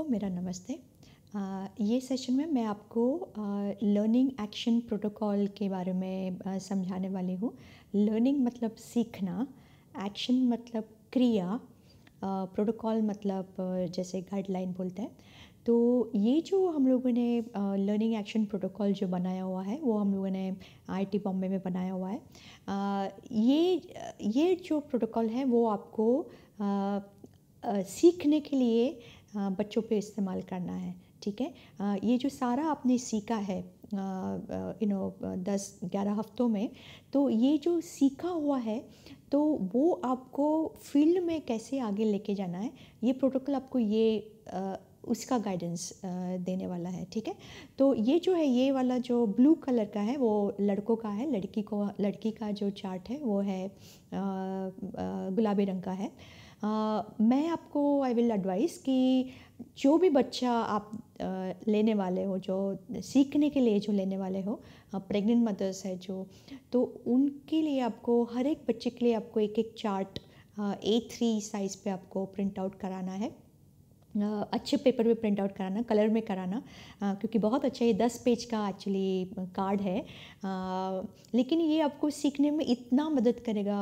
सबको मेरा नमस्ते आ, ये सेशन में मैं आपको लर्निंग एक्शन प्रोटोकॉल के बारे में आ, समझाने वाली हूँ लर्निंग मतलब सीखना एक्शन मतलब क्रिया प्रोटोकॉल मतलब जैसे गाइडलाइन बोलते हैं तो ये जो हम लोगों ने लर्निंग एक्शन प्रोटोकॉल जो बनाया हुआ है वो हम लोगों ने आईटी बॉम्बे में बनाया हुआ है आ, ये ये जो प्रोटोकॉल है वो आपको आ, आ, सीखने के लिए बच्चों पे इस्तेमाल करना है ठीक है ये जो सारा आपने सीखा है यू नो दस ग्यारह हफ्तों में तो ये जो सीखा हुआ है तो वो आपको फील्ड में कैसे आगे लेके जाना है ये प्रोटोकॉल आपको ये आ, उसका गाइडेंस देने वाला है ठीक है तो ये जो है ये वाला जो ब्लू कलर का है वो लड़कों का है लड़की को लड़की का जो चार्ट है वो है गुलाबी रंग का है मैं आपको आई विल एडवाइस कि जो भी बच्चा आप लेने वाले हो जो सीखने के लिए जो लेने वाले हो प्रेग्नेंट मदर्स है जो तो उनके लिए आपको हर एक बच्चे के लिए आपको एक एक चार्ट ए थ्री साइज़ पे आपको प्रिंट आउट कराना है अच्छे पेपर पे प्रिंट आउट कराना कलर में कराना आ, क्योंकि बहुत अच्छा ये दस पेज का एक्चुअली कार्ड है आ, लेकिन ये आपको सीखने में इतना मदद करेगा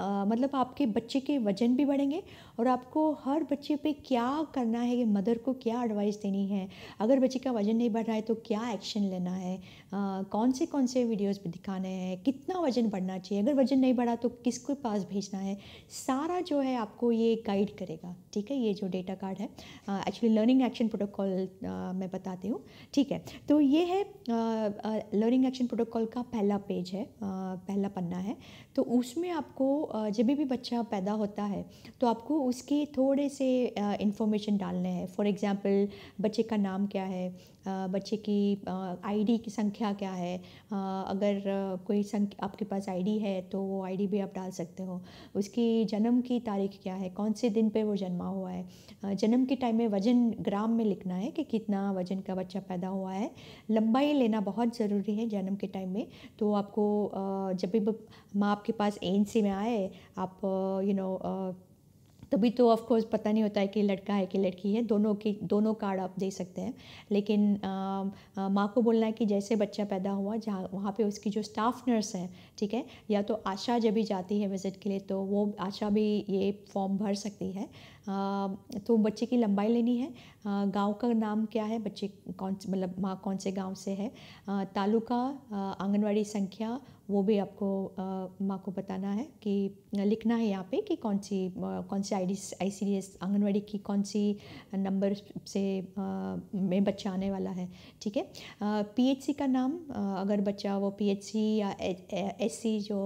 आ, मतलब आपके बच्चे के वजन भी बढ़ेंगे और आपको हर बच्चे पे क्या करना है कि मदर को क्या एडवाइस देनी है अगर बच्चे का वज़न नहीं बढ़ रहा है तो क्या एक्शन लेना है आ, कौन से कौन से वीडियोस पे दिखाने हैं कितना वज़न बढ़ना चाहिए अगर वज़न नहीं बढ़ा तो किसके पास भेजना है सारा जो है आपको ये गाइड करेगा ठीक है ये जो डेटा कार्ड है एक्चुअली लर्निंग एक्शन प्रोटोकॉल मैं बताती हूँ ठीक है तो ये है लर्निंग एक्शन प्रोटोकॉल का पहला पेज है पहला पन्ना है तो उसमें आपको जब भी बच्चा पैदा होता है तो आपको उसके थोड़े से इंफॉर्मेशन डालने हैं फॉर एग्ज़ाम्पल बच्चे का नाम क्या है बच्चे की आईडी की संख्या क्या है अगर कोई संख्या आपके पास आईडी है तो वो आईडी भी आप डाल सकते हो उसकी जन्म की तारीख क्या है कौन से दिन पे वो जन्मा हुआ है जन्म के टाइम में वज़न ग्राम में लिखना है कि कितना वज़न का बच्चा पैदा हुआ है लंबाई लेना बहुत ज़रूरी है जन्म के टाइम में तो आपको जब भी माँ आपके पास एन में आए आप यू नो तभी तो ऑफ कोर्स पता नहीं होता है कि लड़का है कि लड़की है दोनों की दोनों कार्ड आप दे सकते हैं लेकिन माँ को बोलना है कि जैसे बच्चा पैदा हुआ जहाँ वहाँ पे उसकी जो स्टाफ नर्स है ठीक है या तो आशा जब भी जाती है विज़िट के लिए तो वो आशा भी ये फॉर्म भर सकती है आ, तो बच्चे की लंबाई लेनी है गांव का नाम क्या है बच्चे कौन मतलब माँ कौन से गांव से है तालुका आंगनवाड़ी संख्या वो भी आपको माँ को बताना है कि लिखना है यहाँ पे कि कौन सी कौन सी I D I C S anganwadi की कौन सी नंबर से में बच्चा आने वाला है ठीक है पी एच सी का नाम अगर बच्चा वो पी एच सी या एस सी जो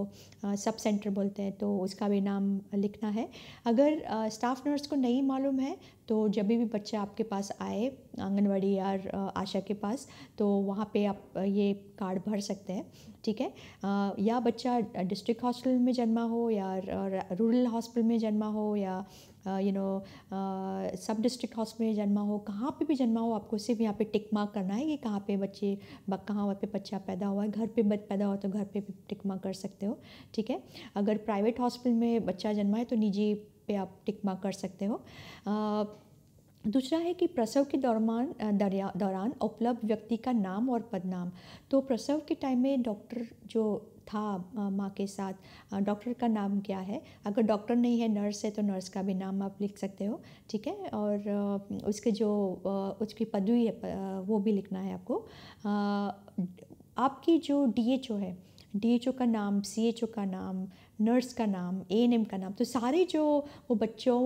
सब सेंटर बोलते हैं तो उसका भी नाम लिखना है अगर स्टाफ नर्स को नहीं मालूम है तो जब भी बच्चा आपके पास आए आंगनवाड़ी या आशा के पास तो वहाँ पे आप ये कार्ड भर सकते हैं ठीक है या बच्चा डिस्ट्रिक्ट हॉस्पिटल में जन्मा हो या रूरल हॉस्पिटल में जन्मा हो या you know sub district hospital में जन्मा हो कहाँ पे भी जन्मा हो आपको सिर्फ यहाँ पे टिक मार्क करना है कि कहाँ पे बच्चे कहाँ पे बच्चा पैदा हुआ है घर पे पैदा हुआ तो घर पे भी टिक मार्क कर सकते हो ठीक है अगर प्राइवेट हॉस्पिटल में बच्चा जन्मा है तो निजी पे आप टिक मार्क कर सकते हो दूसरा है कि प्रसव के दौरान दौरान उपलब्ध व्यक्ति का नाम और पदनाम तो प्रसव के टाइम में डॉक्टर जो था माँ के साथ डॉक्टर का नाम क्या है अगर डॉक्टर नहीं है नर्स है तो नर्स का भी नाम आप लिख सकते हो ठीक है और उसके जो उसकी पदवी है वो भी लिखना है आपको आपकी जो डीएचओ है डीएचओ का नाम सीएचओ का नाम नर्स का नाम ए एन एम का नाम तो सारे जो वो बच्चों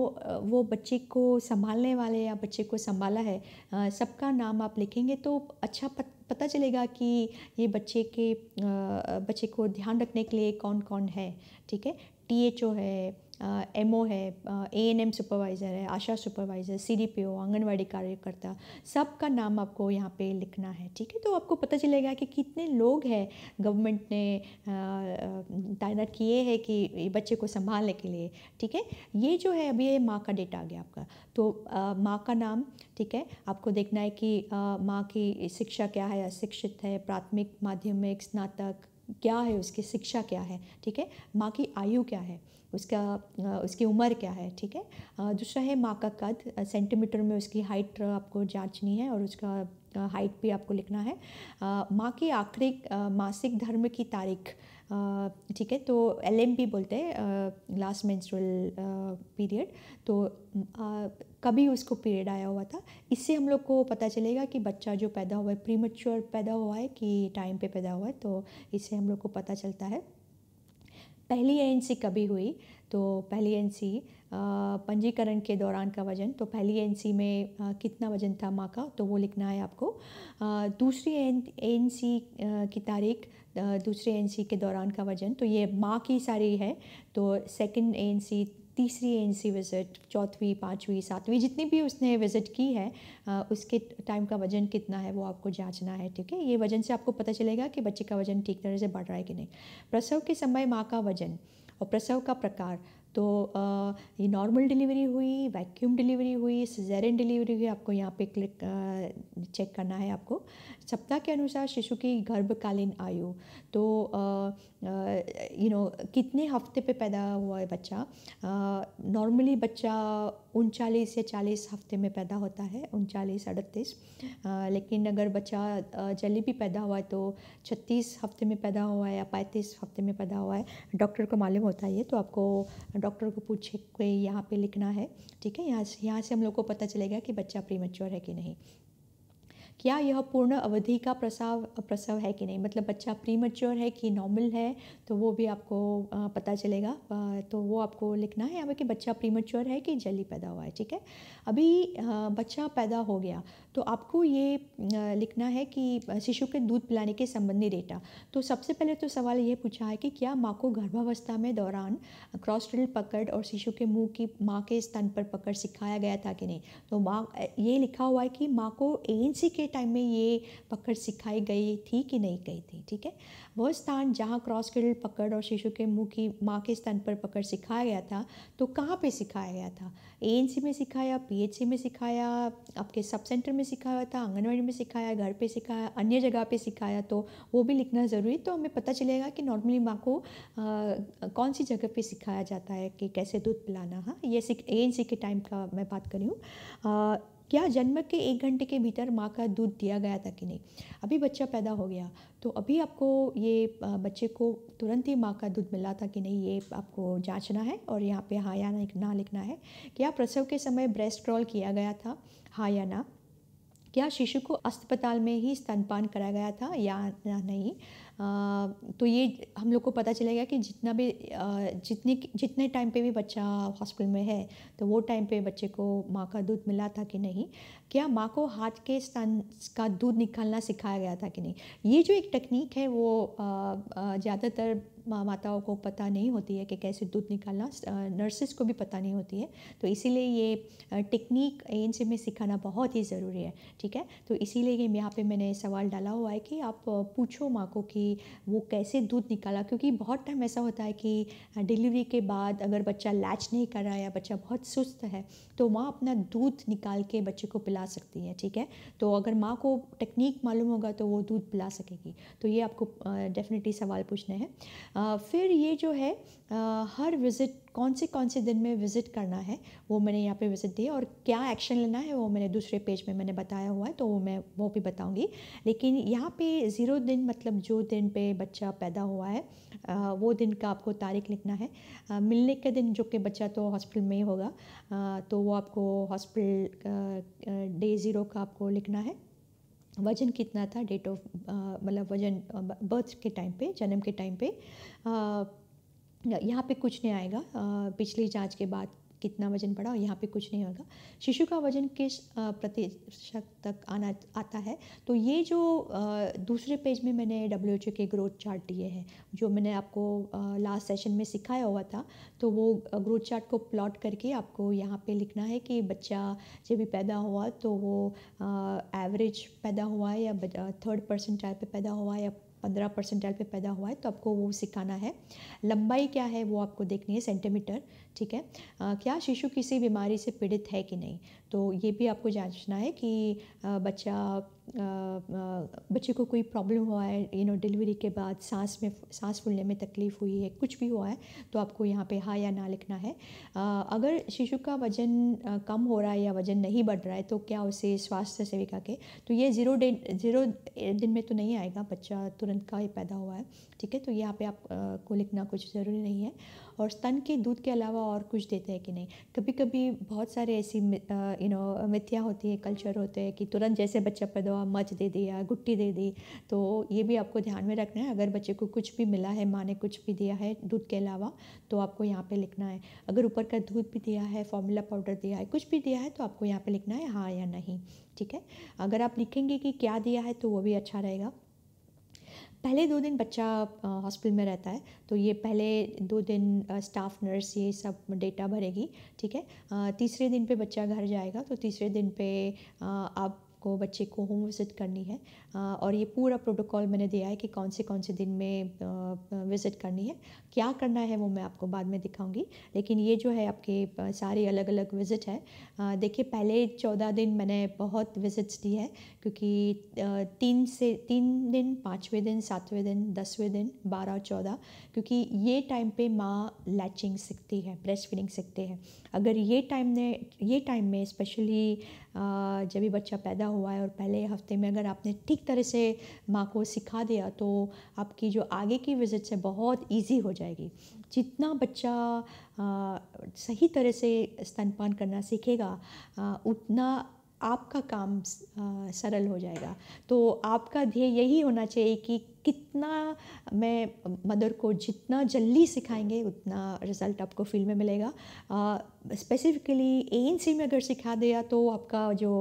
वो बच्चे को संभालने वाले या बच्चे को संभाला है सबका नाम आप लिखेंगे तो अच्छा पत, पता चलेगा कि ये बच्चे के बच्चे को ध्यान रखने के लिए कौन कौन है ठीक है टी एच ओ है एम ओ है ए एन एम सुपरवाइज़र है ASHA supervisor C D P O anganwadi कार्यकर्ता सब का नाम आपको यहाँ पे लिखना है ठीक है तो आपको पता चलेगा कि कितने लोग हैं गवर्नमेंट ने तैनात किए हैं कि बच्चे को संभालने के लिए ठीक है ये जो है अभी ये माँ का डेटा आ गया आपका तो माँ का नाम ठीक है आपको देखना है कि माँ की शिक्षा क्या है अशिक्षित है प्राथमिक माध्यमिक स्नातक क्या है उसकी शिक्षा क्या है ठीक है माँ की आयु क्या है उसका उसकी उम्र क्या है ठीक है दूसरा है माँ का कद सेंटीमीटर में उसकी हाइट आपको जांचनी है और उसका हाइट भी आपको लिखना है माँ की आखिरी मासिक धर्म की तारीख ठीक है तो एल बोलते हैं लास्ट मेंस्ट्रुअल पीरियड तो आ, कभी उसको पीरियड आया हुआ था इससे हम लोग को पता चलेगा कि बच्चा जो पैदा हुआ है प्रीमेच्योर पैदा हुआ है कि टाइम पे पैदा हुआ है तो इससे हम लोग को पता चलता है पहली एएनसी कभी हुई तो पहली एएनसी पंजीकरण के दौरान का वजन तो पहली एएनसी में कितना वजन था माँ का तो वो लिखना है आपको दूसरी एएनसी की तारीख दूसरे एएनसी के दौरान का वजन तो ये माँ की सारी है तो सेकंड एएनसी तीसरी एजेंसी विज़िट चौथी पाँचवीं सातवीं जितनी भी उसने विज़िट की है उसके टाइम का वजन कितना है वो आपको जांचना है ठीक है ये वजन से आपको पता चलेगा कि बच्चे का वजन ठीक तरह से बढ़ रहा है कि नहीं प्रसव के समय माँ का वजन और प्रसव का प्रकार तो ये नॉर्मल डिलीवरी हुई वैक्यूम डिलीवरी हुई सिजेरियन डिलीवरी हुई आपको यहाँ पे क्लिक चेक करना है आपको सप्ताह के अनुसार शिशु की गर्भकालीन आयु तो यू नो कितने हफ्ते पे पैदा हुआ है बच्चा नॉर्मली बच्चा उनचालीस या चालीस हफ्ते में पैदा होता है उनचालीस अड़तीस लेकिन अगर बच्चा जल्दी भी पैदा हुआ है तो छत्तीस हफ्ते में पैदा हुआ है या पैंतीस हफ्ते में पैदा हुआ है डॉक्टर को मालूम होता है ये तो आपको डॉक्टर को पूछे कोई यहाँ पे लिखना है ठीक है यहाँ से यहाँ से हम लोग को पता चलेगा कि बच्चा प्री है कि नहीं क्या यह पूर्ण अवधि का प्रसव प्रसव है कि नहीं मतलब बच्चा प्री मच्योर है कि नॉर्मल है तो वो भी आपको पता चलेगा तो वो आपको लिखना है यहाँ कि बच्चा प्री मच्योर है कि जल्दी पैदा हुआ है ठीक है अभी बच्चा पैदा हो गया तो आपको ये लिखना है कि शिशु के दूध पिलाने के संबंधी डेटा तो सबसे पहले तो सवाल ये पूछा है कि क्या माँ को गर्भावस्था में दौरान क्रॉस ड्रिल पकड़ और शिशु के मुँह की माँ के स्तन पर पकड़ सिखाया गया था कि नहीं तो माँ ये लिखा हुआ है कि माँ को ए के टाइम में ये पकड़ सिखाई गई थी कि नहीं गई थी ठीक है वह स्थान जहाँ क्रॉस किल्ड पकड़ और शिशु के मुँह की माँ के स्तन पर पकड़ सिखाया गया था तो कहाँ पे सिखाया गया था ए में सिखाया पी में सिखाया आपके सब सेंटर में सिखाया था आंगनबाड़ी में सिखाया घर पे सिखाया अन्य जगह पे सिखाया तो वो भी लिखना ज़रूरी तो हमें पता चलेगा कि नॉर्मली माँ को आ, कौन सी जगह पे सिखाया जाता है कि कैसे दूध पिलाना हाँ ये सिख ए के टाइम का मैं बात कर हूँ क्या जन्म के एक घंटे के भीतर माँ का दूध दिया गया था कि नहीं अभी बच्चा पैदा हो गया तो अभी आपको ये बच्चे को तुरंत ही माँ का दूध मिला था कि नहीं ये आपको जांचना है और यहाँ पे हाँ या ना लिखना है क्या प्रसव के समय ब्रेस्ट क्रॉल किया गया था हाँ या ना क्या शिशु को अस्पताल में ही स्तनपान कराया गया था या नहीं आ, तो ये हम लोग को पता चलेगा कि जितना भी जितने जितने टाइम पे भी बच्चा हॉस्पिटल में है तो वो टाइम पे बच्चे को माँ का दूध मिला था कि नहीं क्या माँ को हाथ के स्तन का दूध निकालना सिखाया गया था कि नहीं ये जो एक टेक्निक है वो ज़्यादातर माँ माताओं को पता नहीं होती है कि कैसे दूध निकालना नर्सेस को भी पता नहीं होती है तो इसीलिए ये टेक्निक एन में सिखाना बहुत ही ज़रूरी है ठीक है तो इसीलिए यहाँ पे मैंने सवाल डाला हुआ है कि आप पूछो माँ को कि वो कैसे दूध निकाला क्योंकि बहुत टाइम ऐसा होता है कि डिलीवरी के बाद अगर बच्चा लैच नहीं कर रहा है या बच्चा बहुत सुस्त है तो माँ अपना दूध निकाल के बच्चे को पिला सकती है ठीक है तो अगर माँ को टेक्निक मालूम होगा तो वो दूध पिला सकेगी तो ये आपको डेफिनेटली सवाल पूछने हैं फिर ये जो है हर विज़िट कौन से कौन से दिन में विज़िट करना है वो मैंने यहाँ पे विज़िट दिए और क्या एक्शन लेना है वो मैंने दूसरे पेज में मैंने बताया हुआ है तो वो मैं वो भी बताऊँगी लेकिन यहाँ पे ज़ीरो दिन मतलब जो दिन पे बच्चा पैदा हुआ है वो दिन का आपको तारीख लिखना है मिलने के दिन जो कि बच्चा तो हॉस्पिटल में ही होगा तो वो आपको हॉस्पिटल डे ज़ीरो का आपको लिखना है वजन कितना था डेट ऑफ मतलब वजन बर्थ के टाइम पे जन्म के टाइम पे यहाँ पे कुछ नहीं आएगा पिछली जांच के बाद कितना वजन बढ़ा और यहाँ पे कुछ नहीं होगा शिशु का वजन किस प्रतिशत तक आना आता है तो ये जो दूसरे पेज में मैंने डब्ल्यू के ग्रोथ चार्ट दिए हैं जो मैंने आपको लास्ट सेशन में सिखाया हुआ था तो वो ग्रोथ चार्ट को प्लॉट करके आपको यहाँ पे लिखना है कि बच्चा जब भी पैदा हुआ तो वो एवरेज पैदा हुआ है या थर्ड टाइप पे पैदा हुआ है या पंद्रह परसेंटाइल पे पैदा हुआ है तो आपको वो सिखाना है लंबाई क्या है वो आपको देखनी है सेंटीमीटर ठीक है आ, क्या शिशु किसी बीमारी से पीड़ित है कि नहीं तो ये भी आपको जांचना है कि आ, बच्चा बच्चे को कोई प्रॉब्लम हुआ है यू नो डिलीवरी के बाद सांस में सांस फूलने में तकलीफ़ हुई है कुछ भी हुआ है तो आपको यहाँ पे हाँ या ना लिखना है अगर शिशु का वजन कम हो रहा है या वजन नहीं बढ़ रहा है तो क्या उसे स्वास्थ्य सेविका के तो ये ज़ीरो डे ज़ीरो दिन में तो नहीं आएगा बच्चा तुरंत का ही पैदा हुआ है ठीक है तो यहाँ पर आपको लिखना कुछ ज़रूरी नहीं है और स्तन के दूध के अलावा और कुछ देते हैं कि नहीं कभी कभी बहुत सारे ऐसी यू नो मिथ्या होती है कल्चर होते हैं कि तुरंत जैसे बच्चा पैदा हुआ मच दे दिया गुट्टी दे दी तो ये भी आपको ध्यान में रखना है अगर बच्चे को कुछ भी मिला है माँ ने कुछ भी दिया है दूध के अलावा तो आपको यहाँ पर लिखना है अगर ऊपर का दूध भी दिया है फॉर्मूला पाउडर दिया है कुछ भी दिया है तो आपको यहाँ पर लिखना है हाँ या नहीं ठीक है अगर आप लिखेंगे कि क्या दिया है तो वो भी अच्छा रहेगा पहले दो दिन बच्चा हॉस्पिटल में रहता है तो ये पहले दो दिन स्टाफ नर्स ये सब डेटा भरेगी ठीक है तीसरे दिन पे बच्चा घर जाएगा तो तीसरे दिन पे आप आपको बच्चे को होम विज़िट करनी है और ये पूरा प्रोटोकॉल मैंने दिया है कि कौन से कौन से दिन में विज़िट करनी है क्या करना है वो मैं आपको बाद में दिखाऊंगी लेकिन ये जो है आपके सारे अलग अलग विज़िट है देखिए पहले चौदह दिन मैंने बहुत विज़िट्स दी है क्योंकि तीन से तीन दिन पाँचवें दिन सातवें दिन दसवें दिन बारह चौदह क्योंकि ये टाइम पर माँ लैचिंग सीखती है ब्रेस्ट फीडिंग सीखते हैं अगर ये टाइम ने ये टाइम में स्पेशली जब भी बच्चा पैदा हुआ है और पहले हफ्ते में अगर आपने ठीक तरह से माँ को सिखा दिया तो आपकी जो आगे की विजिट से बहुत ईजी हो जाएगी जितना बच्चा आ, सही तरह से स्तनपान करना सीखेगा आ, उतना आपका काम आ, सरल हो जाएगा तो आपका ध्येय यही होना चाहिए कि कितना मैं मदर को जितना जल्दी सिखाएंगे उतना रिज़ल्ट आपको फील्ड में मिलेगा स्पेसिफिकली ए में अगर सिखा दिया तो आपका जो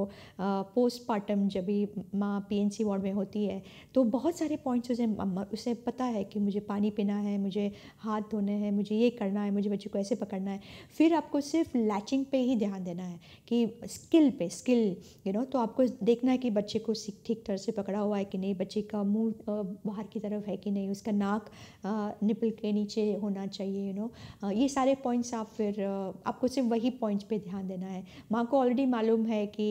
पोस्टमार्टम जब भी माँ पी वार्ड में होती है तो बहुत सारे पॉइंट्स उसे उसे पता है कि मुझे पानी पीना है मुझे हाथ धोने हैं मुझे ये करना है मुझे बच्चे को ऐसे पकड़ना है फिर आपको सिर्फ लैचिंग पे ही ध्यान देना है कि स्किल पे स्किल यू नो तो आपको देखना है कि बच्चे को ठीक तरह से पकड़ा हुआ है कि नहीं बच्चे का मुँह बाहर की तरफ है कि नहीं उसका नाक निपल के नीचे होना चाहिए यू नो ये सारे पॉइंट्स आप फिर आपको सिर्फ वही पॉइंट्स पे ध्यान देना है माँ को ऑलरेडी मालूम है कि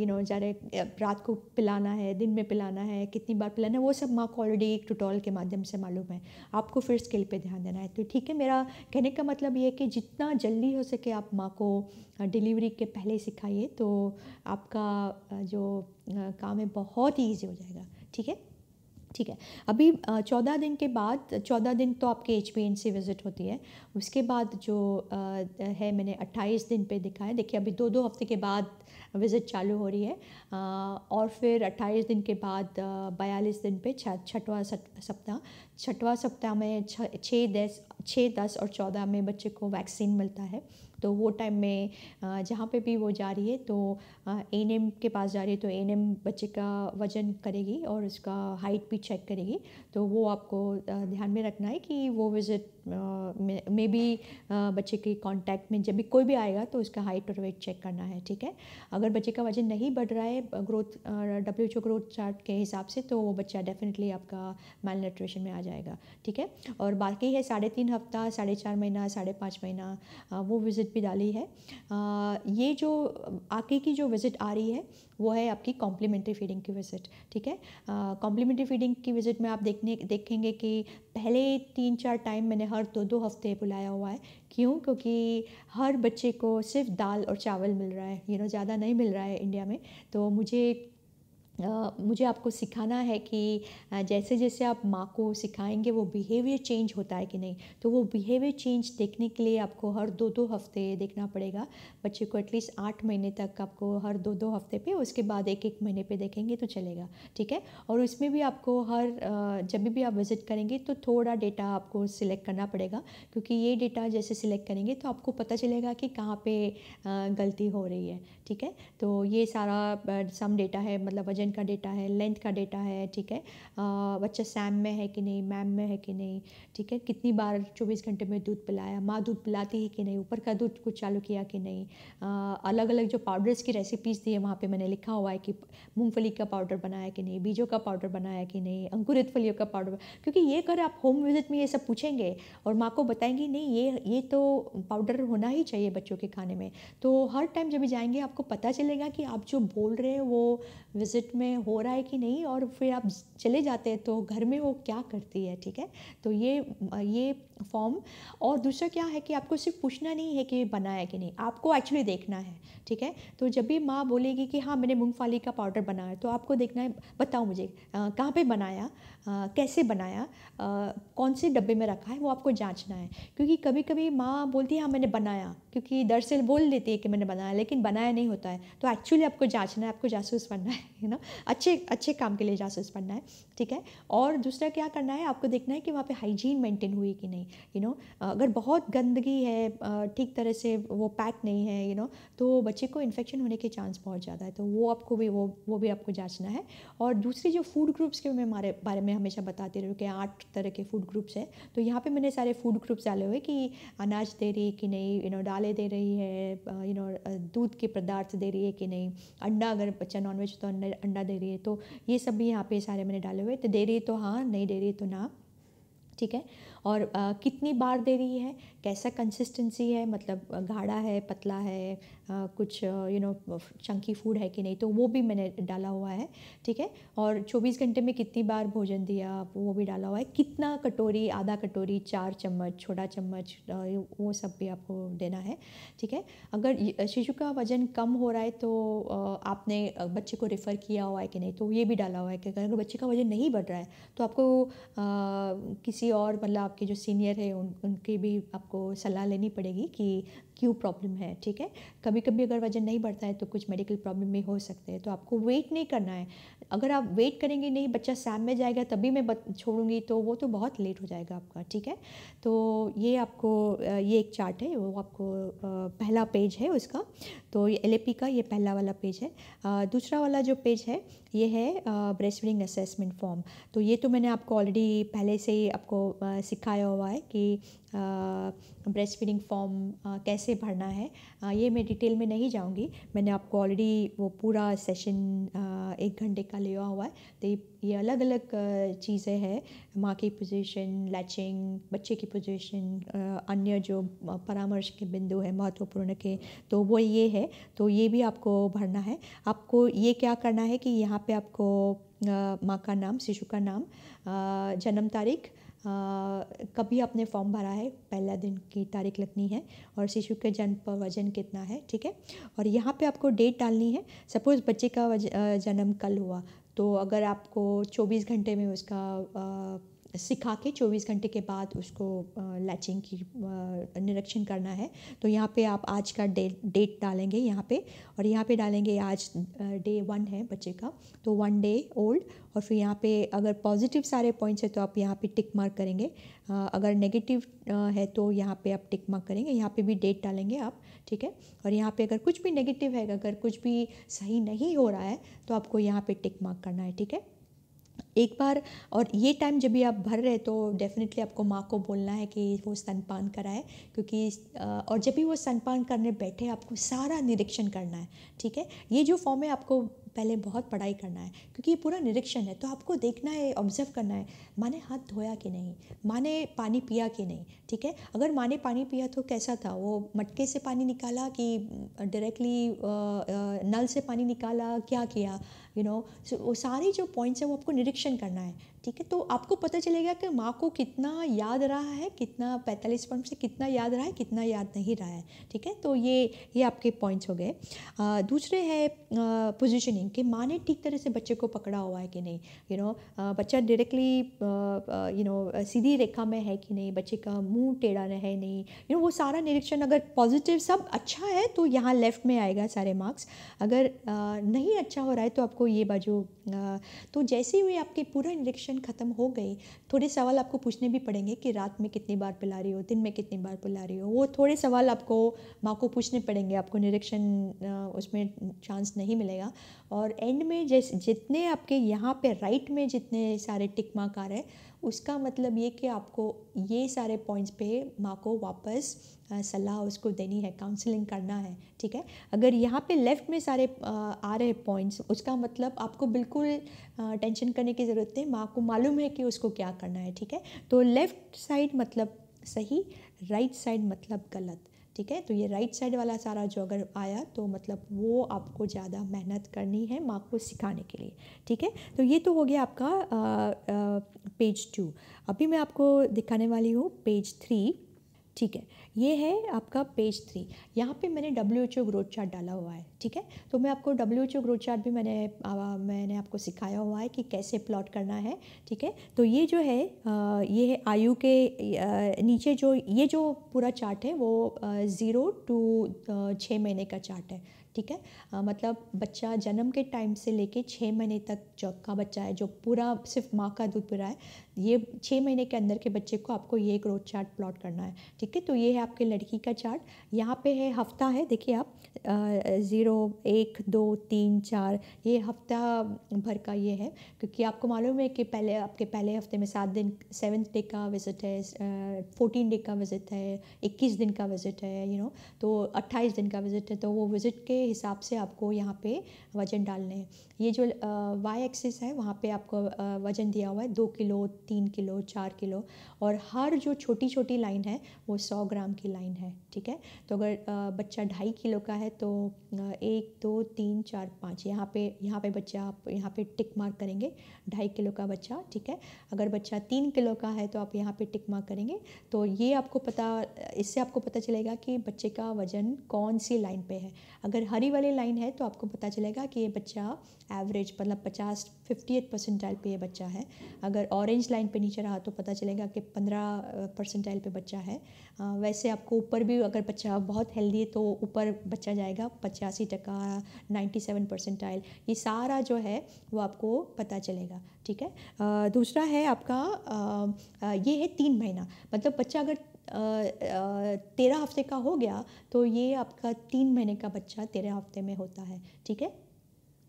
यू नो ज़्यादा रात को पिलाना है दिन में पिलाना है कितनी बार पिलाना है वो सब माँ को ऑलरेडी एक टुटोल के माध्यम से मालूम है आपको फिर स्किल पर ध्यान देना है तो ठीक है मेरा कहने का मतलब ये है कि जितना जल्दी हो सके आप माँ को डिलीवरी के पहले सिखाइए तो आपका जो काम है बहुत ही ईजी हो जाएगा ठीक है ठीक है अभी चौदह दिन के बाद चौदह दिन तो आपके एच पी से विज़िट होती है उसके बाद जो है मैंने अट्ठाईस दिन पे दिखा है देखिए अभी दो दो हफ्ते के बाद विज़िट चालू हो रही है और फिर अट्ठाईस दिन के बाद बयालीस दिन पे छठवा सप्ताह छठवा सप्ताह में छः दस छः दस और चौदह में बच्चे को वैक्सीन मिलता है तो वो टाइम में जहाँ पे भी वो जा रही है तो एन एम के पास जा रही है तो एन एम बच्चे का वजन करेगी और उसका हाइट भी चेक करेगी तो वो आपको ध्यान में रखना है कि वो विज़िट मे बी बच्चे के कांटेक्ट में जब भी कोई भी आएगा तो उसका हाइट और वेट चेक करना है ठीक है अगर बच्चे का वजन नहीं बढ़ रहा है growth W H growth chart के हिसाब से तो वो बच्चा डेफिनेटली आपका मेल न्यूट्रिशन में आ जाएगा ठीक है और बाकी है साढ़े तीन हफ्ता साढ़े चार महीना साढ़े पाँच महीना वो विज़िट भी डाली है ये जो आके की जो विज़िट आ रही है वो है आपकी कॉम्प्लीमेंट्री फीडिंग की विजिट ठीक है कॉम्प्लीमेंट्री फीडिंग की विजिट में आप देखने देखेंगे कि पहले तीन चार टाइम मैंने हर दो दो हफ्ते बुलाया हुआ है क्यों क्योंकि हर बच्चे को सिर्फ दाल और चावल मिल रहा है यू नो ज़्यादा नहीं मिल रहा है इंडिया में तो मुझे मुझे आपको सिखाना है कि जैसे जैसे आप माँ को सिखाएंगे वो बिहेवियर चेंज होता है कि नहीं तो वो बिहेवियर चेंज देखने के लिए आपको हर दो दो हफ्ते देखना पड़ेगा बच्चे को एटलीस्ट आठ महीने तक आपको हर दो दो हफ्ते पे उसके बाद एक एक महीने पे देखेंगे तो चलेगा ठीक है और उसमें भी आपको हर जब भी आप विज़िट करेंगे तो थोड़ा डेटा आपको सिलेक्ट करना पड़ेगा क्योंकि ये डेटा जैसे सिलेक्ट करेंगे तो आपको पता चलेगा कि कहाँ पर गलती हो रही है ठीक है तो ये सारा सम डेटा है मतलब वजह वजन का डेटा है लेंथ का डेटा है ठीक है बच्चा सैम में है कि नहीं मैम में है कि नहीं ठीक है कितनी बार चौबीस घंटे में दूध पिलाया माँ दूध पिलाती है कि नहीं ऊपर का दूध कुछ चालू किया कि नहीं आ, अलग अलग जो पाउडर्स की रेसिपीज़ थी वहाँ पर मैंने लिखा हुआ है कि मूँगफली का पाउडर बनाया कि नहीं बीजों का पाउडर बनाया कि नहीं अंकुरित फलियों का पाउडर क्योंकि ये अगर आप होम विजिट में ये सब पूछेंगे और माँ को बताएंगे नहीं ये ये तो पाउडर होना ही चाहिए बच्चों के खाने में तो हर टाइम जब भी जाएंगे आपको पता चलेगा कि आप जो बोल रहे हैं वो विजिट में हो रहा है कि नहीं और फिर आप चले जाते हैं तो घर में वो क्या करती है ठीक है तो ये ये फॉर्म और दूसरा क्या है कि आपको सिर्फ पूछना नहीं है कि बना है कि नहीं आपको एक्चुअली देखना है ठीक है तो जब भी माँ बोलेगी कि हाँ मैंने मूँगफली का पाउडर बनाया तो आपको देखना है बताओ मुझे कहाँ पर बनाया आ, कैसे बनाया आ, कौन से डब्बे में रखा है वो आपको जाँचना है क्योंकि कभी कभी माँ बोलती है हाँ मैंने बनाया क्योंकि दरअसल बोल देती है कि मैंने बनाया लेकिन बनाया नहीं होता है तो एक्चुअली आपको जाँचना है आपको जासूस बनना है ना अच्छे अच्छे काम के लिए जासूस बनना है ठीक है और दूसरा क्या करना है आपको देखना है कि वहाँ पे हाइजीन मेंटेन हुई कि नहीं यू नो अगर बहुत गंदगी है ठीक तरह से वो पैक नहीं है यू नो तो बच्चे को इन्फेक्शन होने के चांस बहुत ज़्यादा है तो वो आपको भी वो वो भी आपको जाँचना है और दूसरी जो फूड ग्रुप्स के मैं हमारे बारे में हमेशा बताती रहूँ कि आठ तरह के फूड ग्रुप्स हैं तो यहाँ पर मैंने सारे फूड ग्रुप्स डाले हुए कि अनाज दे रही है कि नहीं यू नो डाले दे रही है यू नो दूध के पदार्थ दे रही है कि नहीं अंडा अगर बच्चा नॉनवेज तो अंडा अंडा दे रही है तो ये सब भी यहाँ पे सारे मैंने डाले हुए तो दे रही तो हाँ नहीं दे रही तो ना ठीक है और आ, कितनी बार दे रही है कैसा कंसिस्टेंसी है मतलब गाढ़ा है पतला है आ, कुछ यू नो चंकी फूड है कि नहीं तो वो भी मैंने डाला हुआ है ठीक है और 24 घंटे में कितनी बार भोजन दिया वो भी डाला हुआ है कितना कटोरी आधा कटोरी चार चम्मच छोटा चम्मच वो सब भी आपको देना है ठीक है अगर शिशु का वज़न कम हो रहा है तो आपने बच्चे को रेफ़र किया हुआ है कि नहीं तो ये भी डाला हुआ है कि अगर बच्चे का वज़न नहीं बढ़ रहा है तो आपको आ, किसी और मतलब आपके जो सीनियर है उन उनकी भी आपको सलाह लेनी पड़ेगी कि क्यों प्रॉब्लम है ठीक है कभी कभी अगर वजन नहीं बढ़ता है तो कुछ मेडिकल प्रॉब्लम भी हो सकते हैं तो आपको वेट नहीं करना है अगर आप वेट करेंगे नहीं बच्चा शाम में जाएगा तभी मैं छोड़ूंगी तो वो तो बहुत लेट हो जाएगा आपका ठीक है तो ये आपको ये एक चार्ट है वो आपको पहला पेज है उसका तो ये एल का ये पहला वाला पेज है दूसरा वाला जो पेज है ये है ब्रेस्ट फीडिंग असेसमेंट फॉर्म तो ये तो मैंने आपको ऑलरेडी पहले से ही आपको सिखाया हुआ है कि ब्रेस्ट फीडिंग फॉर्म कैसे भरना है ये मैं डिटेल में नहीं जाऊँगी मैंने आपको ऑलरेडी वो पूरा सेशन एक घंटे का लिया हुआ है तो ये अलग अलग चीज़ें हैं माँ की पोजीशन लैचिंग बच्चे की पोजीशन अन्य जो परामर्श के बिंदु हैं महत्वपूर्ण के तो वो ये है है तो ये भी आपको भरना है आपको ये क्या करना है कि यहाँ पे आपको माँ का नाम शिशु का नाम जन्म तारीख कभी आपने फॉर्म भरा है पहला दिन की तारीख लगनी है और शिशु के जन्म पर वजन कितना है ठीक है और यहाँ पे आपको डेट डालनी है सपोज़ बच्चे का जन्म कल हुआ तो अगर आपको 24 घंटे में उसका सिखा के 24 घंटे के बाद उसको लैचिंग की निरीक्षण करना है तो यहाँ पे आप आज का डे डेट डालेंगे यहाँ पे और यहाँ पे डालेंगे आज डे वन है बच्चे का तो वन डे ओल्ड और फिर यहाँ पे अगर पॉजिटिव सारे पॉइंट्स है तो आप यहाँ पे टिक मार्क करेंगे अगर नेगेटिव है तो यहाँ पे आप टिक मार्क करेंगे यहाँ पे भी डेट डालेंगे आप ठीक है और यहाँ पे अगर कुछ भी नेगेटिव है अगर कुछ भी सही नहीं हो रहा है तो आपको यहाँ पे टिक मार्क करना है ठीक है एक बार और ये टाइम जब भी आप भर रहे तो डेफिनेटली आपको माँ को बोलना है कि वो स्तनपान कराए क्योंकि और जब भी वो स्तनपान करने बैठे आपको सारा निरीक्षण करना है ठीक है ये जो फॉर्म है आपको पहले बहुत पढ़ाई करना है क्योंकि ये पूरा निरीक्षण है तो आपको देखना है ऑब्जर्व करना है माँ ने हाथ धोया कि नहीं माँ ने पानी पिया कि नहीं ठीक है अगर माँ ने पानी पिया तो कैसा था वो मटके से पानी निकाला कि डायरेक्टली नल से पानी निकाला क्या किया यू नो सो वो सारे जो पॉइंट्स हैं वो आपको निरीक्षण करना है ठीक है तो आपको पता चलेगा कि माँ को कितना याद रहा है कितना पैंतालीस पॉइंट से कितना याद रहा है कितना याद नहीं रहा है ठीक है तो ये ये आपके पॉइंट्स हो गए दूसरे है पोजिशनिंग कि माँ ने ठीक तरह से बच्चे को पकड़ा हुआ है कि नहीं यू you नो know, बच्चा डायरेक्टली यू नो सीधी रेखा में है कि नहीं बच्चे का मुंह टेढ़ा है नहीं यू you नो know, वो सारा निरीक्षण अगर पॉजिटिव सब अच्छा है तो यहाँ लेफ्ट में आएगा सारे मार्क्स अगर आ, नहीं अच्छा हो रहा है तो आपको ये बाजू तो जैसे हुए आपके पूरा निरीक्षण कंडीशन ख़त्म हो गई थोड़े सवाल आपको पूछने भी पड़ेंगे कि रात में कितनी बार पिला रही हो दिन में कितनी बार पिला रही हो वो थोड़े सवाल आपको माँ को पूछने पड़ेंगे आपको निरीक्षण उसमें चांस नहीं मिलेगा और एंड में जैसे जितने आपके यहाँ पे राइट में जितने सारे टिक मार्क आ रहे हैं उसका मतलब ये कि आपको ये सारे पॉइंट्स पे माँ को वापस सलाह उसको देनी है काउंसलिंग करना है ठीक है अगर यहाँ पे लेफ्ट में सारे आ रहे पॉइंट्स उसका मतलब आपको बिल्कुल टेंशन करने की ज़रूरत नहीं माँ को मालूम है कि उसको क्या करना है ठीक है तो लेफ़्ट साइड मतलब सही राइट साइड मतलब गलत ठीक है तो ये राइट साइड वाला सारा जो अगर आया तो मतलब वो आपको ज़्यादा मेहनत करनी है माँ को सिखाने के लिए ठीक है तो ये तो हो गया आपका आ, आ, पेज टू अभी मैं आपको दिखाने वाली हूँ पेज थ्री ठीक है ये है आपका पेज थ्री यहाँ पे मैंने W H O growth chart डाला हुआ है ठीक है तो मैं आपको W H O growth chart भी मैंने आ, मैंने आपको सिखाया हुआ है कि कैसे प्लॉट करना है ठीक है तो ये जो है आ, ये है आयु के आ, नीचे जो ये जो पूरा चार्ट है वो ज़ीरो टू छः महीने का चार्ट है ठीक है आ, मतलब बच्चा जन्म के टाइम से लेके छः महीने तक जो का बच्चा है जो पूरा सिर्फ माँ का दूध पूरा है ये छः महीने के अंदर के बच्चे को आपको ये ग्रोथ चार्ट प्लॉट करना है ठीक है तो ये है आपके लड़की का चार्ट यहाँ पे है हफ्ता है देखिए आप ज़ीरो एक दो तीन चार ये हफ्ता भर का ये है क्योंकि आपको मालूम है कि पहले आपके पहले हफ्ते में सात दिन सेवन्थ डे का विज़िट है फोर्टीन डे का विज़िट है इक्कीस दिन का विज़िट है यू नो तो अट्ठाईस दिन का विज़िट है तो वो विज़िट के हिसाब से आपको यहाँ पे वज़न डालने हैं ये जो वाई एक्सिस है वहाँ पे आपको वज़न दिया हुआ है दो किलो तीन किलो चार किलो और हर जो छोटी छोटी लाइन है वो सौ ग्राम की लाइन है ठीक है तो अगर बच्चा ढाई किलो का है तो एक दो तीन चार पाँच यहाँ पे यहाँ पे बच्चा आप यहाँ पे टिक मार्क करेंगे ढाई किलो का बच्चा ठीक है अगर बच्चा तीन किलो का है तो आप यहाँ पे टिक मार्क करेंगे तो ये आपको पता इससे आपको पता चलेगा कि बच्चे का वज़न कौन सी लाइन पे है अगर हरी वाली लाइन है तो आपको पता चलेगा कि ये बच्चा एवरेज मतलब पचास फिफ्टी एट परसेंटाइल पर यह बच्चा है अगर ऑरेंज लाइन पर नीचे रहा तो पता चलेगा कि पंद्रह परसेंटाइल पर बच्चा है वैसे आपको ऊपर भी अगर बच्चा बहुत हेल्दी है तो ऊपर बच्चा जाएगा पचासी टका नाइन्टी सेवन परसेंटाइल ये सारा जो है वो आपको पता चलेगा ठीक है आ, दूसरा है आपका आ, आ, ये है तीन महीना मतलब बच्चा अगर तेरह हफ्ते का हो गया तो ये आपका तीन महीने का बच्चा तेरह हफ्ते में होता है ठीक है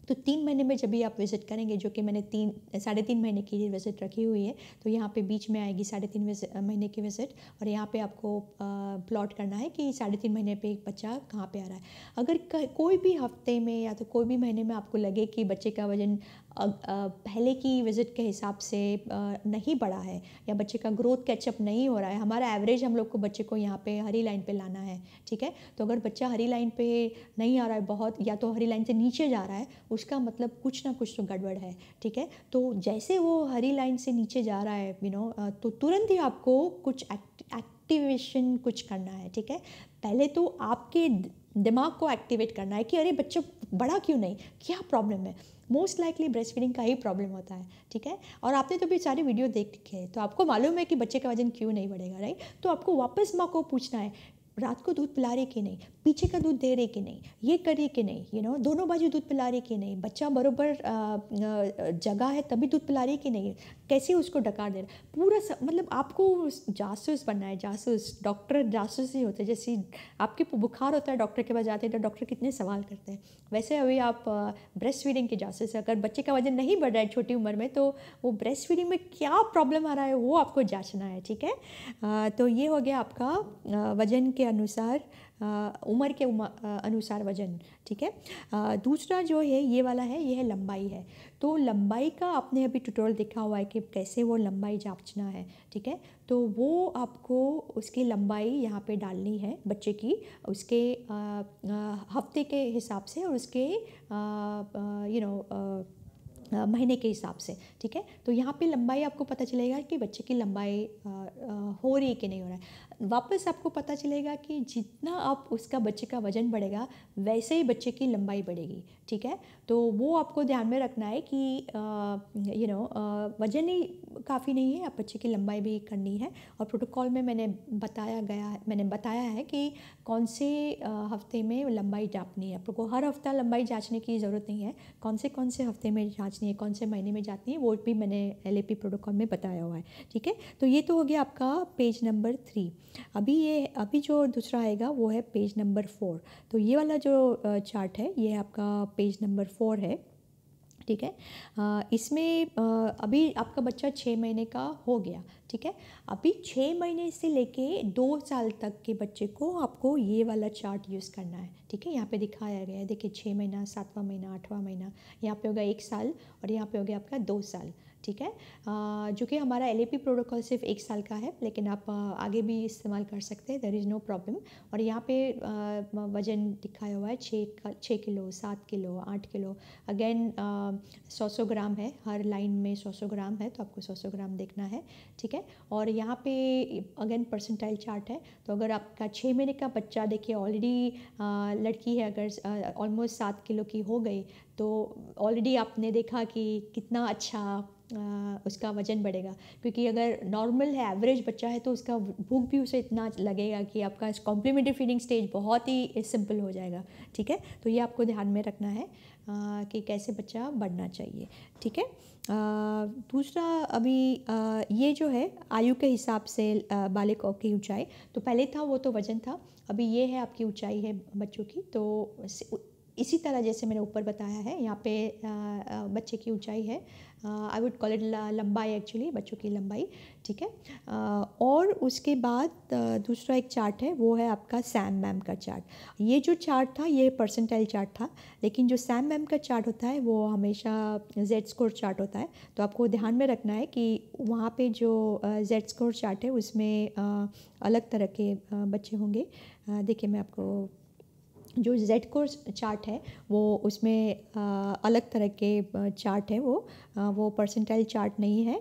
तो तीन महीने में जब भी आप विज़िट करेंगे जो कि मैंने तीन साढ़े तीन महीने की विज़िट रखी हुई है तो यहाँ पे बीच में आएगी साढ़े तीन महीने की विज़िट और यहाँ पे आपको प्लॉट करना है कि साढ़े तीन महीने पे एक बच्चा कहाँ पे आ रहा है अगर कोई भी हफ्ते में या तो कोई भी महीने में आपको लगे कि बच्चे का वज़न पहले की विज़िट के हिसाब से नहीं बढ़ा है या बच्चे का ग्रोथ कैचअप नहीं हो रहा है हमारा एवरेज हम लोग को बच्चे को यहाँ पे हरी लाइन पे लाना है ठीक है तो अगर बच्चा हरी लाइन पे नहीं आ रहा है बहुत या तो हरी लाइन से नीचे जा रहा है उसका मतलब कुछ ना कुछ तो गड़बड़ है ठीक है तो जैसे वो हरी लाइन से नीचे जा रहा है यू नो तो तुरंत ही आपको कुछ एक्टिवेशन कुछ करना है ठीक है पहले तो आपके दिमाग को एक्टिवेट करना है कि अरे बच्चों बड़ा क्यों नहीं क्या प्रॉब्लम है मोस्ट लाइकली ब्रेस्ट फीडिंग का ही प्रॉब्लम होता है ठीक है और आपने तो भी सारे वीडियो देख रखे हैं तो आपको मालूम है कि बच्चे का वजन क्यों नहीं बढ़ेगा राइट तो आपको वापस माँ को पूछना है रात को दूध पिला रहे कि नहीं पीछे का दूध दे रहे कि नहीं ये कर रहे कि नहीं यू you नो know, दोनों बाजू दूध पिला रहे कि नहीं बच्चा बरोबर जगह है तभी दूध पिला रहे कि नहीं कैसे उसको डकार दे रहा है पूरा सब मतलब आपको जासूस बनना है जासूस डॉक्टर जासूस ही होते हैं जैसे आपके बुखार होता है डॉक्टर के पास जाते हैं तो डॉक्टर कितने सवाल करते हैं वैसे अभी आप ब्रेस्ट फीडिंग के जासूस अगर बच्चे का वजन नहीं बढ़ रहा है छोटी उम्र में तो वो ब्रेस्ट फीडिंग में क्या प्रॉब्लम आ रहा है वो आपको जाँचना है ठीक है तो ये हो गया आपका वजन के अनुसार उम्र के उम, अनुसार वजन ठीक है दूसरा जो है ये वाला है ये है लंबाई है तो लंबाई का आपने अभी ट्यूटोरियल देखा हुआ है कि कैसे वो लंबाई जांचना है ठीक है तो वो आपको उसकी लंबाई यहाँ पे डालनी है बच्चे की उसके हफ्ते के हिसाब से और उसके यू नो महीने के हिसाब से ठीक है तो यहाँ पे लंबाई आपको पता चलेगा कि बच्चे की लंबाई आ, आ, हो रही है कि नहीं हो रहा है वापस आपको पता चलेगा कि जितना आप उसका बच्चे का वज़न बढ़ेगा वैसे ही बच्चे की लंबाई बढ़ेगी ठीक है तो वो आपको ध्यान में रखना है कि यू नो वज़न ही काफ़ी नहीं है आप बच्चे की लंबाई भी करनी है और प्रोटोकॉल में मैंने बताया गया मैंने बताया है कि कौन से हफ्ते में लंबाई जापनी है आपको हर हफ्ता लंबाई जाँचने की ज़रूरत नहीं है कौन से कौन से हफ्ते में जाँचनी है कौन से महीने में जाती है वो भी मैंने एल प्रोटोकॉल में बताया हुआ है ठीक है तो ये तो हो गया आपका पेज नंबर थ्री अभी ये अभी जो दूसरा आएगा वो है पेज नंबर फोर तो ये वाला जो चार्ट है ये आपका पेज नंबर फोर है ठीक है इसमें अभी आपका बच्चा छः महीने का हो गया ठीक है अभी छः महीने से लेके दो साल तक के बच्चे को आपको ये वाला चार्ट यूज़ करना है ठीक है यहाँ पे दिखाया गया है देखिए छः महीना सातवां महीना आठवां महीना यहाँ पे होगा एक साल और यहाँ पे हो गया आपका दो साल ठीक है जो कि हमारा एल प्रोटोकॉल सिर्फ एक साल का है लेकिन आप आगे भी इस्तेमाल कर सकते हैं देर इज़ नो प्रॉब्लम और यहाँ पे वज़न दिखाया हुआ है छः छः किलो सात किलो आठ किलो अगेन सौ सौ ग्राम है हर लाइन में सौ सौ ग्राम है तो आपको सौ सौ ग्राम देखना है ठीक है और यहाँ पे अगेन परसेंटाइल चार्ट है तो अगर आपका छः महीने का बच्चा देखिए ऑलरेडी लड़की है अगर ऑलमोस्ट सात किलो की हो गई तो ऑलरेडी आपने देखा कि कितना अच्छा उसका वजन बढ़ेगा क्योंकि अगर नॉर्मल है एवरेज बच्चा है तो उसका भूख भी उसे इतना लगेगा कि आपका कॉम्प्लीमेंट्री फीडिंग स्टेज बहुत ही सिंपल हो जाएगा ठीक है तो ये आपको ध्यान में रखना है आ, कि कैसे बच्चा बढ़ना चाहिए ठीक है दूसरा अभी आ, ये जो है आयु के हिसाब से बालिकों की ऊंचाई तो पहले था वो तो वजन था अभी ये है आपकी ऊंचाई है बच्चों की तो इसी तरह जैसे मैंने ऊपर बताया है यहाँ पे बच्चे की ऊंचाई है आई वुड कॉल इट लंबाई एक्चुअली बच्चों की लंबाई ठीक है uh, और उसके बाद uh, दूसरा एक चार्ट है वो है आपका सैम मैम का चार्ट ये जो चार्ट था ये परसेंटाइल चार्ट था लेकिन जो सैम मैम का चार्ट होता है वो हमेशा जेड स्कोर चार्ट होता है तो आपको ध्यान में रखना है कि वहाँ पे जो जेड स्कोर चार्ट है उसमें uh, अलग तरह के uh, बच्चे होंगे uh, देखिए मैं आपको जो जेड कोर्स चार्ट है वो उसमें अलग तरह के चार्ट है वो वो परसेंटाइल चार्ट नहीं है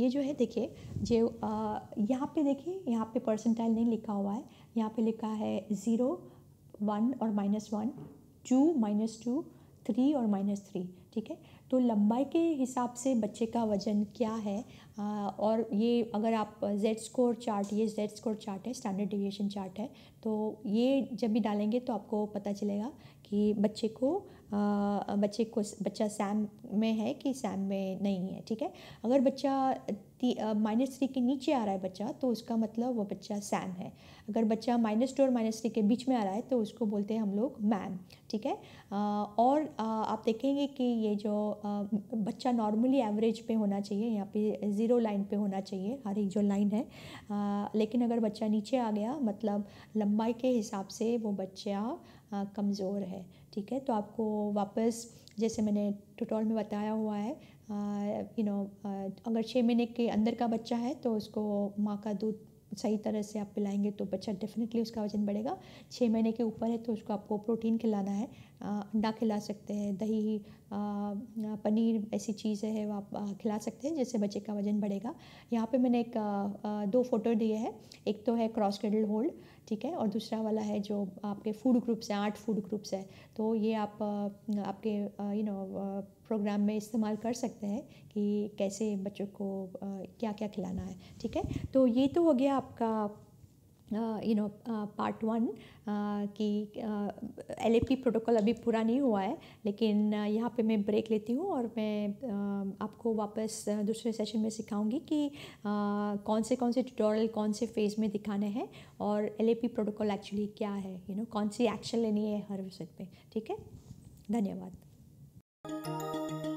ये जो है देखिए जो यहाँ पे देखिए यहाँ पे परसेंटाइल नहीं लिखा हुआ है यहाँ पे लिखा है ज़ीरो वन और minus one two minus two three और माइनस थ्री ठीक है तो लंबाई के हिसाब से बच्चे का वज़न क्या है और ये अगर आप जेड स्कोर चार्ट ये जेड स्कोर चार्ट है स्टैंडर्ड डिविएशन चार्ट है तो ये जब भी डालेंगे तो आपको पता चलेगा कि बच्चे को बच्चे को बच्चा सैम में है कि सैम में नहीं है ठीक है अगर बच्चा माइनस थ्री के नीचे आ रहा है बच्चा तो उसका मतलब वो बच्चा सैम है अगर बच्चा माइनस टू और माइनस थ्री के बीच में आ रहा है तो उसको बोलते हैं हम लोग मैम ठीक है और आप देखेंगे कि ये जो बच्चा नॉर्मली एवरेज पे होना चाहिए यहाँ पे ज़ीरो लाइन पे होना चाहिए हर एक जो लाइन है लेकिन अगर बच्चा नीचे आ गया मतलब लंबाई के हिसाब से वो बच्चा कमज़ोर है ठीक है तो आपको वापस जैसे मैंने ट्यूटोल में बताया हुआ है यू नो अगर छः महीने के अंदर का बच्चा है तो उसको माँ का दूध सही तरह से आप पिलाएंगे तो बच्चा डेफिनेटली उसका वज़न बढ़ेगा छः महीने के ऊपर है तो उसको आपको प्रोटीन खिलाना है अंडा खिला सकते हैं दही पनीर ऐसी चीज़ें है वो आप खिला सकते हैं जिससे बच्चे का वज़न बढ़ेगा यहाँ पे मैंने एक दो फोटो दिए हैं एक तो है क्रॉस क्रेडल होल्ड ठीक है और दूसरा वाला है जो आपके फूड ग्रुप्स हैं आर्ट फूड ग्रुप्स हैं तो ये आप आपके यू नो प्रोग्राम में इस्तेमाल कर सकते हैं कि कैसे बच्चों को क्या क्या खिलाना है ठीक है तो ये तो हो गया आपका यू नो पार्ट वन कि एल पी प्रोटोकॉल अभी पूरा नहीं हुआ है लेकिन uh, यहाँ पे मैं ब्रेक लेती हूँ और मैं uh, आपको वापस दूसरे सेशन में सिखाऊंगी कि कौन से कौन से ट्यूटोरियल कौन से फेज़ में दिखाने हैं और एल प्रोटोकॉल एक्चुअली क्या है यू you नो know, कौन सी एक्शन लेनी है हर विषय पे ठीक है धन्यवाद